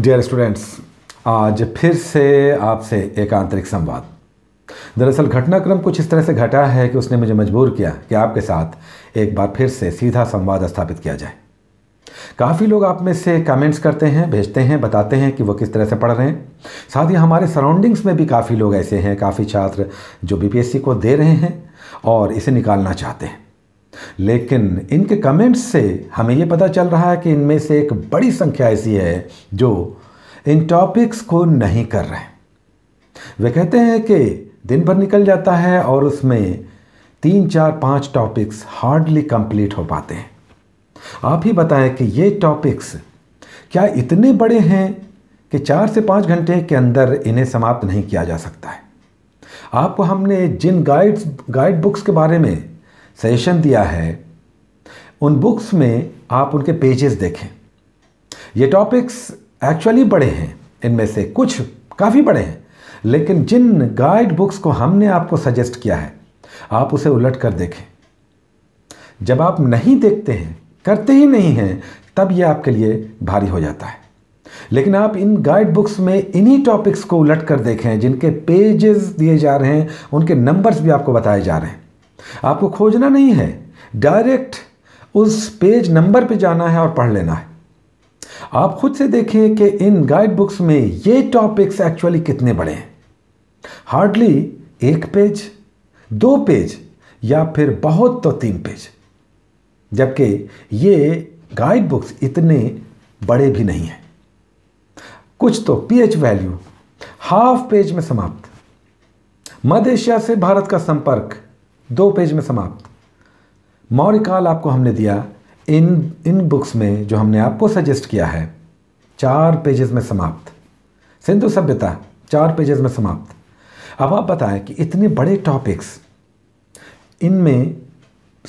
dear students आज फिर से आपसे एक आंतरिक संवाद दरअसल घटनाक्रम कुछ इस तरह से घटा है कि उसने मुझे मजबूर किया कि आपके साथ एक बार फिर से सीधा संवाद स्थापित किया जाए काफ़ी लोग आप में से कमेंट्स करते हैं भेजते हैं बताते हैं कि वो किस तरह से पढ़ रहे हैं साथ ही हमारे सराउंडिंग्स में भी काफ़ी लोग ऐसे हैं काफ़ी छात्र जो बीपीएससी को दे रहे हैं और इसे निकालना चाहते हैं लेकिन इनके कमेंट्स से हमें ये पता चल रहा है कि इनमें से एक बड़ी संख्या ऐसी है जो इन टॉपिक्स को नहीं कर रहे वे कहते हैं कि दिन भर निकल जाता है और उसमें तीन चार पाँच टॉपिक्स हार्डली कंप्लीट हो पाते हैं आप ही बताएं कि ये टॉपिक्स क्या इतने बड़े हैं कि चार से पाँच घंटे के अंदर इन्हें समाप्त नहीं किया जा सकता है आपको हमने जिन गाइड्स गाइड बुक्स के बारे में सजेशन दिया है उन बुक्स में आप उनके पेजेस देखें ये टॉपिक्स एक्चुअली बड़े हैं इनमें से कुछ काफ़ी बड़े हैं लेकिन जिन गाइड बुक्स को हमने आपको सजेस्ट किया है आप उसे उलट कर देखें जब आप नहीं देखते हैं करते ही नहीं हैं तब ये आपके लिए भारी हो जाता है लेकिन आप इन गाइड बुक्स में इन्हीं टॉपिक्स को उलट कर देखें जिनके पेजेस दिए जा रहे हैं उनके नंबर्स भी आपको बताए जा रहे हैं आपको खोजना नहीं है डायरेक्ट उस पेज नंबर पे जाना है और पढ़ लेना है आप खुद से देखें कि इन गाइड बुक्स में ये टॉपिक्स एक्चुअली कितने बड़े हैं हार्डली एक पेज दो पेज या फिर बहुत तो तीन पेज जबकि ये गाइड बुक्स इतने बड़े भी नहीं हैं कुछ तो पीएच वैल्यू हाफ पेज में समाप्त मध्य एशिया से भारत का संपर्क दो पेज में समाप्त मौर्य काल आपको हमने दिया इन इन बुक्स में जो हमने आपको सजेस्ट किया है चार पेजेस में समाप्त सिंधु सभ्यता चार पेजेस में समाप्त अब आप बताएं कि इतने बड़े टॉपिक्स इनमें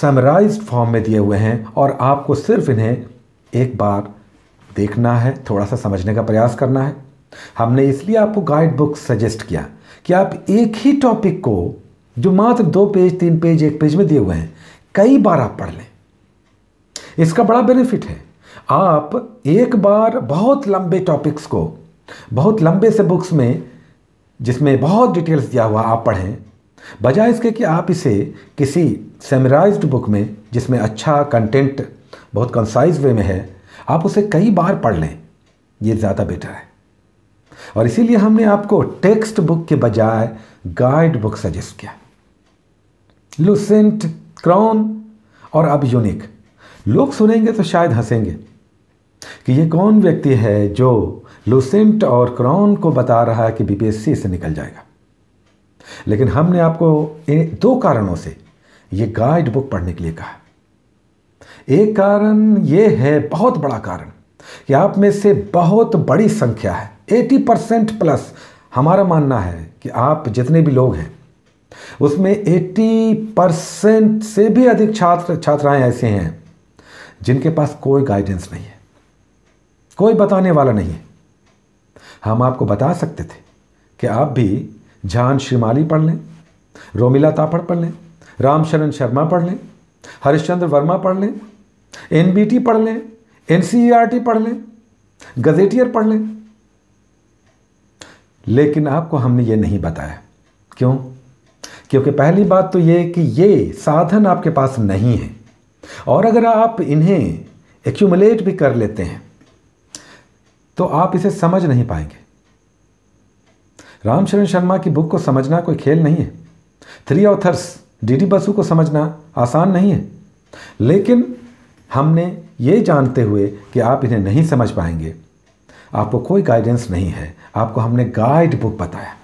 समराइज फॉर्म में दिए हुए हैं और आपको सिर्फ इन्हें एक बार देखना है थोड़ा सा समझने का प्रयास करना है हमने इसलिए आपको गाइड बुक सजेस्ट किया कि आप एक ही टॉपिक को जो मात्र दो पेज तीन पेज एक पेज में दिए हुए हैं कई बार आप पढ़ लें इसका बड़ा बेनिफिट है आप एक बार बहुत लंबे टॉपिक्स को बहुत लंबे से बुक्स में जिसमें बहुत डिटेल्स दिया हुआ आप पढ़ें बजाय इसके कि आप इसे किसी सेमराइज बुक में जिसमें अच्छा कंटेंट बहुत कंसाइज वे में है आप उसे कई बार पढ़ लें ये ज़्यादा बेटर है और इसीलिए हमने आपको टेक्स्ट बुक के बजाय गाइड बुक सजेस्ट किया लुसेंट क्रॉन और अब यूनिक लोग सुनेंगे तो शायद हंसेंगे कि ये कौन व्यक्ति है जो लुसेंट और क्रॉन को बता रहा है कि बीपीएससी से निकल जाएगा लेकिन हमने आपको दो कारणों से ये गाइड बुक पढ़ने के लिए कहा एक कारण ये है बहुत बड़ा कारण कि आप में से बहुत बड़ी संख्या है 80 परसेंट प्लस हमारा मानना है कि आप जितने भी लोग हैं उसमें 80 परसेंट से भी अधिक छात्र छात्राएं ऐसे हैं जिनके पास कोई गाइडेंस नहीं है कोई बताने वाला नहीं है हम आपको बता सकते थे कि आप भी झान श्रीमाली पढ़ लें रोमिला तापड़ पढ़ लें रामशरण शर्मा पढ़ लें हरिश्चंद्र वर्मा पढ़ लें एनबीटी पढ़ लें एन e पढ़ लें गजेटियर पढ़ लें लेकिन आपको हमने ये नहीं बताया क्यों क्योंकि पहली बात तो ये कि ये साधन आपके पास नहीं है और अगर आप इन्हें एक्यूमुलेट भी कर लेते हैं तो आप इसे समझ नहीं पाएंगे रामचरण शर्मा की बुक को समझना कोई खेल नहीं है three authors D D Basu को समझना आसान नहीं है लेकिन हमने ये जानते हुए कि आप इन्हें नहीं समझ पाएंगे आपको कोई गाइडेंस नहीं है आपको हमने गाइड बुक बताया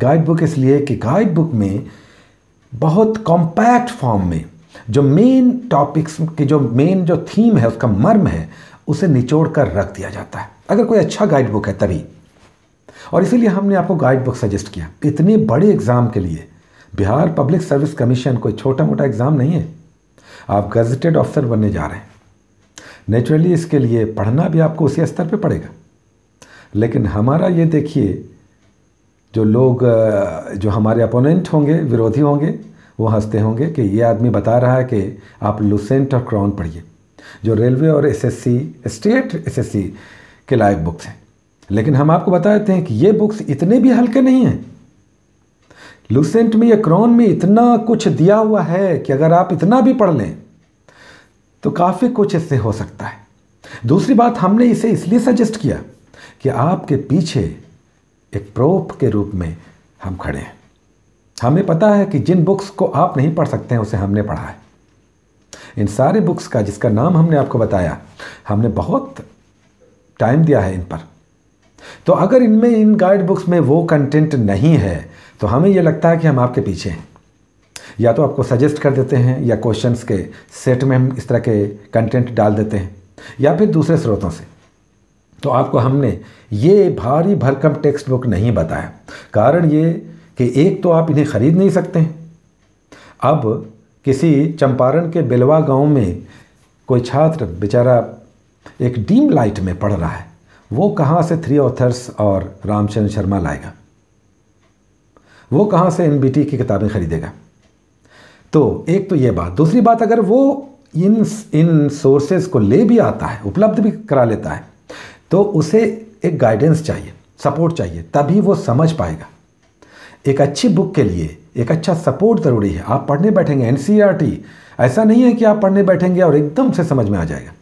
गाइड बुक इसलिए कि गाइड बुक में बहुत कॉम्पैक्ट फॉर्म में जो मेन टॉपिक्स की जो मेन जो थीम है उसका मर्म है उसे निचोड़ कर रख दिया जाता है अगर कोई अच्छा गाइड बुक है तभी और इसीलिए हमने आपको गाइड बुक सजेस्ट किया इतने बड़े एग्ज़ाम के लिए बिहार पब्लिक सर्विस कमीशन कोई छोटा मोटा एग्ज़ाम नहीं है आप गजटेड ऑफिसर बनने जा रहे हैं नेचुरली इसके लिए पढ़ना भी आपको उसी स्तर पे पड़ेगा लेकिन हमारा ये देखिए जो लोग जो हमारे अपोनेंट होंगे विरोधी होंगे वो हंसते होंगे कि ये आदमी बता रहा है कि आप लुसेंट और क्रॉन पढ़िए जो रेलवे और एसएससी स्टेट एसएससी के लायक बुक्स हैं लेकिन हम आपको बता देते हैं कि ये बुक्स इतने भी हल्के नहीं हैं लुसेंट में या क्रॉन में इतना कुछ दिया हुआ है कि अगर आप इतना भी पढ़ लें तो काफ़ी कुछ इससे हो सकता है दूसरी बात हमने इसे इसलिए सजेस्ट किया कि आपके पीछे एक प्रोप के रूप में हम खड़े हैं हमें पता है कि जिन बुक्स को आप नहीं पढ़ सकते हैं उसे हमने पढ़ा है इन सारे बुक्स का जिसका नाम हमने आपको बताया हमने बहुत टाइम दिया है इन पर तो अगर इनमें इन गाइड बुक्स में वो कंटेंट नहीं है तो हमें ये लगता है कि हम आपके पीछे हैं या तो आपको सजेस्ट कर देते हैं या क्वेश्चन के सेट में हम इस तरह के कंटेंट डाल देते हैं या फिर दूसरे स्रोतों से तो आपको हमने ये भारी भरकम टेक्स्ट बुक नहीं बताया कारण ये कि एक तो आप इन्हें ख़रीद नहीं सकते अब किसी चंपारण के बिलवा गांव में कोई छात्र बेचारा एक डीम लाइट में पढ़ रहा है वो कहाँ से थ्री ऑथर्स और रामचंद्र शर्मा लाएगा वो कहाँ से एन की किताबें खरीदेगा तो एक तो ये बात दूसरी बात अगर वो इन इन सोर्सेज को ले भी आता है उपलब्ध भी करा लेता है तो उसे एक गाइडेंस चाहिए सपोर्ट चाहिए तभी वो समझ पाएगा एक अच्छी बुक के लिए एक अच्छा सपोर्ट ज़रूरी है आप पढ़ने बैठेंगे एन e ऐसा नहीं है कि आप पढ़ने बैठेंगे और एकदम से समझ में आ जाएगा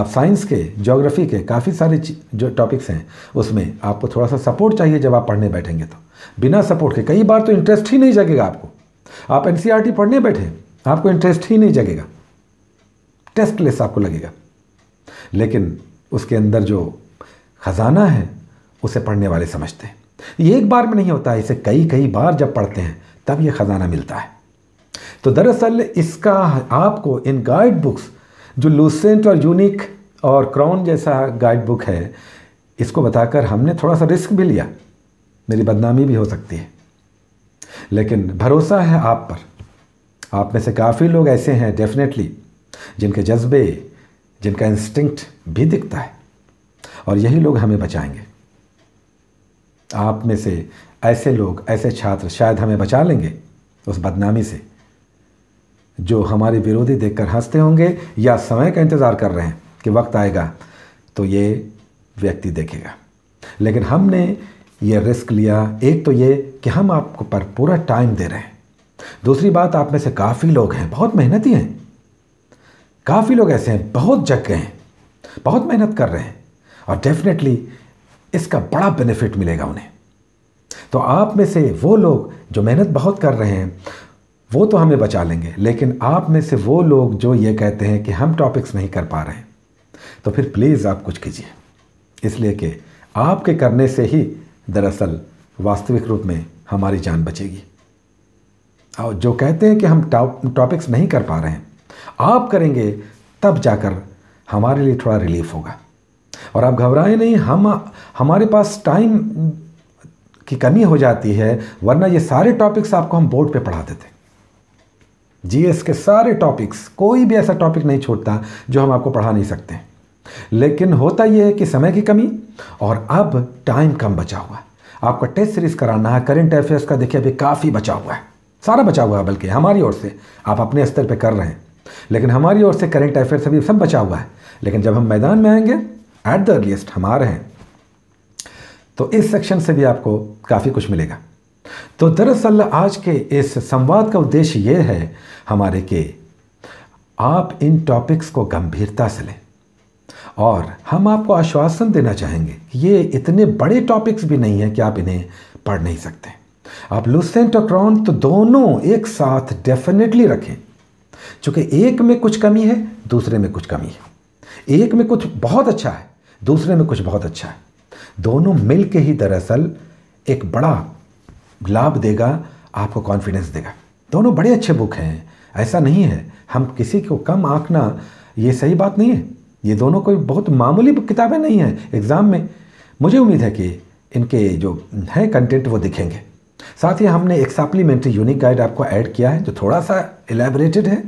आप साइंस के ज्योग्राफी के काफ़ी सारे जो टॉपिक्स हैं उसमें आपको थोड़ा सा सपोर्ट चाहिए जब आप पढ़ने बैठेंगे तो बिना सपोर्ट के कई बार तो इंटरेस्ट ही नहीं जगेगा आपको आप एन e पढ़ने बैठे आपको इंटरेस्ट ही नहीं जगेगा टेस्ट लेस आपको लगेगा लेकिन उसके अंदर जो खजाना है उसे पढ़ने वाले समझते हैं ये एक बार में नहीं होता इसे कई कई बार जब पढ़ते हैं तब ये ख़जाना मिलता है तो दरअसल इसका आपको इन गाइड बुक्स जो लूसेंट और यूनिक और क्राउन जैसा गाइड बुक है इसको बताकर हमने थोड़ा सा रिस्क भी लिया मेरी बदनामी भी हो सकती है लेकिन भरोसा है आप पर आप में से काफ़ी लोग ऐसे हैं डेफिनेटली जिनके जज्बे जिनका इंस्टिंक्ट भी दिखता है और यही लोग हमें बचाएंगे आप में से ऐसे लोग ऐसे छात्र शायद हमें बचा लेंगे उस बदनामी से जो हमारे विरोधी देखकर हंसते होंगे या समय का इंतज़ार कर रहे हैं कि वक्त आएगा तो ये व्यक्ति देखेगा लेकिन हमने ये रिस्क लिया एक तो ये कि हम आपको पर पूरा टाइम दे रहे हैं दूसरी बात आप में से काफ़ी लोग हैं बहुत मेहनती हैं काफ़ी लोग ऐसे हैं बहुत जग गए हैं बहुत मेहनत कर रहे हैं और डेफिनेटली इसका बड़ा बेनिफिट मिलेगा उन्हें तो आप में से वो लोग जो मेहनत बहुत कर रहे हैं वो तो हमें बचा लेंगे लेकिन आप में से वो लोग जो ये कहते हैं कि हम टॉपिक्स नहीं कर पा रहे हैं तो फिर प्लीज़ आप कुछ कीजिए इसलिए कि आपके करने से ही दरअसल वास्तविक रूप में हमारी जान बचेगी और जो कहते हैं कि हम टॉपिक्स नहीं कर पा रहे हैं आप करेंगे तब जाकर हमारे लिए थोड़ा रिलीफ होगा और आप घबराएं नहीं हम हमारे पास टाइम की कमी हो जाती है वरना ये सारे टॉपिक्स आपको हम बोर्ड पे पढ़ा देते जीएस के सारे टॉपिक्स कोई भी ऐसा टॉपिक नहीं छोड़ता जो हम आपको पढ़ा नहीं सकते लेकिन होता यह है कि समय की कमी और अब टाइम कम बचा हुआ है आपका टेस्ट सीरीज कराना है करंट अफेयर्स का देखिए अभी काफ़ी बचा हुआ है सारा बचा हुआ है बल्कि हमारी ओर से आप अपने स्तर पर कर रहे हैं लेकिन हमारी ओर से करंट अफेयर्स अभी सब बचा हुआ है लेकिन जब हम मैदान में आएंगे एट द अर्लीस्ट हम आ रहे हैं तो इस सेक्शन से भी आपको काफ़ी कुछ मिलेगा तो दरअसल आज के इस संवाद का उद्देश्य ये है हमारे के आप इन टॉपिक्स को गंभीरता से लें और हम आपको आश्वासन देना चाहेंगे कि ये इतने बड़े टॉपिक्स भी नहीं हैं कि आप इन्हें पढ़ नहीं सकते आप लुसेंट और क्रॉन तो दोनों एक साथ डेफिनेटली रखें चूंकि एक में कुछ कमी है दूसरे में कुछ कमी है एक में कुछ बहुत अच्छा है दूसरे में कुछ बहुत अच्छा है दोनों मिल के ही दरअसल एक बड़ा लाभ देगा आपको कॉन्फिडेंस देगा दोनों बड़े अच्छे बुक हैं ऐसा नहीं है हम किसी को कम आंकना ये सही बात नहीं है ये दोनों कोई बहुत मामूली किताबें नहीं हैं एग्ज़ाम में मुझे उम्मीद है कि इनके जो है कंटेंट वो दिखेंगे साथ ही हमने एक सप्लीमेंट्री यूनिक गाइड आपको ऐड किया है जो थोड़ा सा एलेबरेटेड है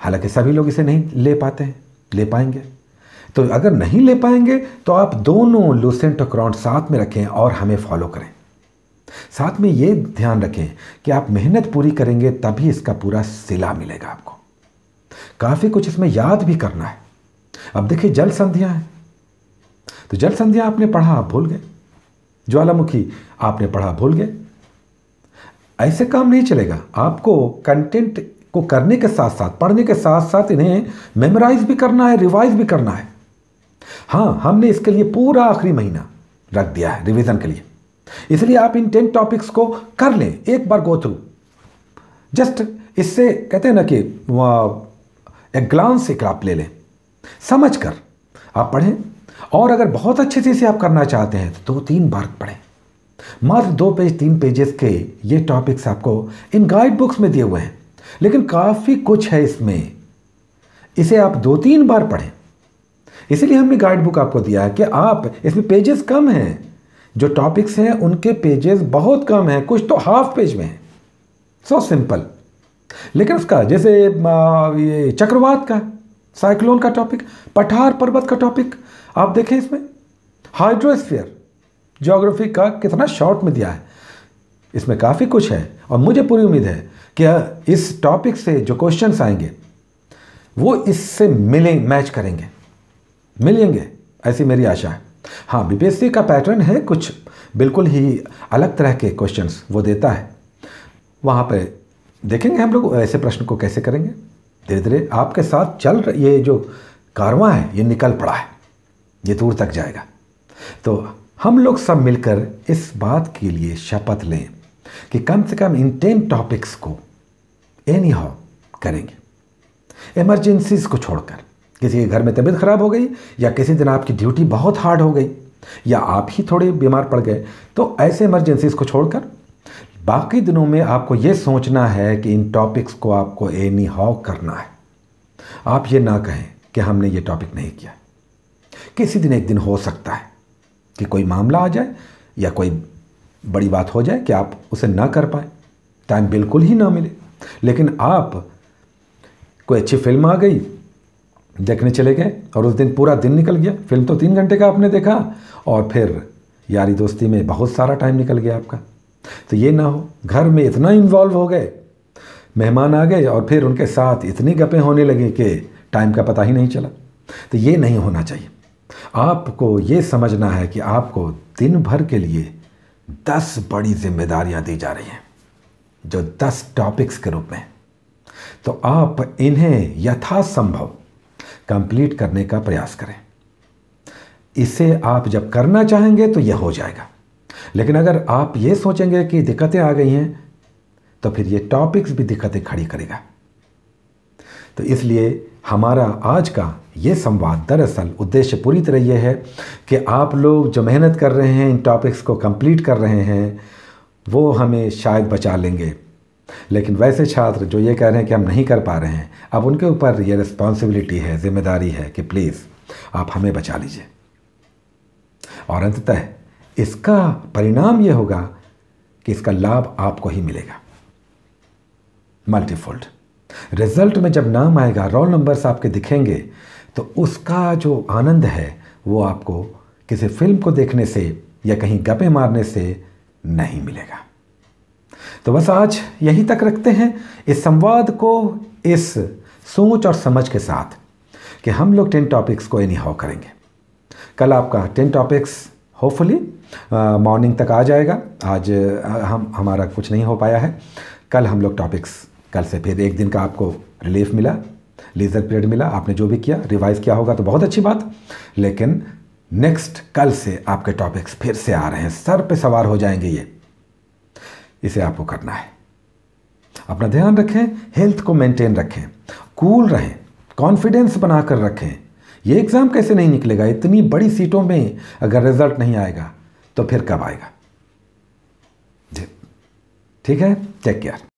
हालांकि सभी लोग इसे नहीं ले पाते हैं ले पाएंगे तो अगर नहीं ले पाएंगे तो आप दोनों लूसेंट और क्राउंड साथ में रखें और हमें फॉलो करें साथ में ये ध्यान रखें कि आप मेहनत पूरी करेंगे तभी इसका पूरा सिला मिलेगा आपको काफ़ी कुछ इसमें याद भी करना है अब देखिए जल संध्या है तो जल संध्या आपने पढ़ा आप भूल गए ज्वालामुखी आपने पढ़ा भूल गए ऐसे काम नहीं चलेगा आपको कंटेंट को करने के साथ साथ पढ़ने के साथ साथ इन्हें मेमोराइज भी करना है रिवाइज भी करना है हाँ हमने इसके लिए पूरा आखिरी महीना रख दिया है रिवीजन के लिए इसलिए आप इन टेन टॉपिक्स को कर लें एक बार गो थ्रू जस्ट इससे कहते हैं ना कि एक ग्लांस एक आप ले लें समझ कर आप पढ़ें और अगर बहुत अच्छे से इसे आप करना चाहते हैं तो दो तीन बार पढ़ें मात्र दो पेज तीन पेजेस के ये टॉपिक्स आपको इन गाइड बुक्स में दिए हुए हैं लेकिन काफ़ी कुछ है इसमें इसे आप दो तीन बार पढ़ें इसीलिए हमने गाइड बुक आपको दिया है कि आप इसमें पेजेस कम हैं जो टॉपिक्स हैं उनके पेजेस बहुत कम हैं कुछ तो हाफ पेज में हैं सो सिंपल लेकिन उसका जैसे ये चक्रवात का साइक्लोन का टॉपिक पठार पर्वत का टॉपिक आप देखें इसमें हाइड्रोस्फीयर जोग्राफी का कितना शॉर्ट में दिया है इसमें काफ़ी कुछ है और मुझे पूरी उम्मीद है कि इस टॉपिक से जो क्वेश्चन आएंगे वो इससे मिलें मैच करेंगे मिलेंगे ऐसी मेरी आशा है हाँ बीपीएससी का पैटर्न है कुछ बिल्कुल ही अलग तरह के क्वेश्चंस वो देता है वहाँ पे देखेंगे हम लोग ऐसे प्रश्न को कैसे करेंगे धीरे धीरे आपके साथ चल ये जो कारवा है ये निकल पड़ा है ये दूर तक जाएगा तो हम लोग सब मिलकर इस बात के लिए शपथ लें कि कम से कम इन टेन टॉपिक्स को एनी हाउ करेंगे एमरजेंसीज को छोड़कर किसी के घर में तबीयत खराब हो गई या किसी दिन आपकी ड्यूटी बहुत हार्ड हो गई या आप ही थोड़े बीमार पड़ गए तो ऐसे इमरजेंसीज को छोड़कर बाकी दिनों में आपको ये सोचना है कि इन टॉपिक्स को आपको एनी हाउ करना है आप ये ना कहें कि हमने ये टॉपिक नहीं किया किसी दिन एक दिन हो सकता है कि कोई मामला आ जाए या कोई बड़ी बात हो जाए कि आप उसे ना कर पाए टाइम बिल्कुल ही ना मिले लेकिन आप कोई अच्छी फिल्म आ गई देखने चले गए और उस दिन पूरा दिन निकल गया फिल्म तो तीन घंटे का आपने देखा और फिर यारी दोस्ती में बहुत सारा टाइम निकल गया आपका तो ये ना हो घर में इतना इन्वॉल्व हो गए मेहमान आ गए और फिर उनके साथ इतनी गपें होने लगी कि टाइम का पता ही नहीं चला तो ये नहीं होना चाहिए आपको ये समझना है कि आपको दिन भर के लिए दस बड़ी जिम्मेदारियां दी जा रही हैं जो दस टॉपिक्स के रूप में तो आप इन्हें यथासंभव कंप्लीट करने का प्रयास करें इसे आप जब करना चाहेंगे तो यह हो जाएगा लेकिन अगर आप ये सोचेंगे कि दिक्कतें आ गई हैं तो फिर ये टॉपिक्स भी दिक्कतें खड़ी करेगा तो इसलिए हमारा आज का ये संवाद दरअसल उद्देश्य पूरी तरह यह है कि आप लोग जो मेहनत कर रहे हैं इन टॉपिक्स को कंप्लीट कर रहे हैं वो हमें शायद बचा लेंगे लेकिन वैसे छात्र जो ये कह रहे हैं कि हम नहीं कर पा रहे हैं अब उनके ऊपर ये रिस्पॉन्सिबिलिटी है जिम्मेदारी है कि प्लीज़ आप हमें बचा लीजिए और अंततः इसका परिणाम ये होगा कि इसका लाभ आपको ही मिलेगा मल्टीफोल्ड रिजल्ट में जब नाम आएगा रोल नंबर्स आपके दिखेंगे तो उसका जो आनंद है वो आपको किसी फिल्म को देखने से या कहीं गपे मारने से नहीं मिलेगा तो बस आज यहीं तक रखते हैं इस संवाद को इस सोच और समझ के साथ कि हम लोग टेन टॉपिक्स को एनी हाउ करेंगे कल आपका टेन टॉपिक्स होपफुली मॉर्निंग तक आ जाएगा आज हम हमारा कुछ नहीं हो पाया है कल हम लोग टॉपिक्स कल से फिर एक दिन का आपको रिलीफ मिला लेज़र पीरियड मिला आपने जो भी किया रिवाइज़ किया होगा तो बहुत अच्छी बात लेकिन नेक्स्ट कल से आपके टॉपिक्स फिर से आ रहे हैं सर पे सवार हो जाएंगे ये इसे आपको करना है अपना ध्यान रखें हेल्थ को मेंटेन रखें कूल रहें कॉन्फिडेंस बनाकर रखें ये एग्ज़ाम कैसे नहीं निकलेगा इतनी बड़ी सीटों में अगर रिजल्ट नहीं आएगा तो फिर कब आएगा जी ठीक है टेक केयर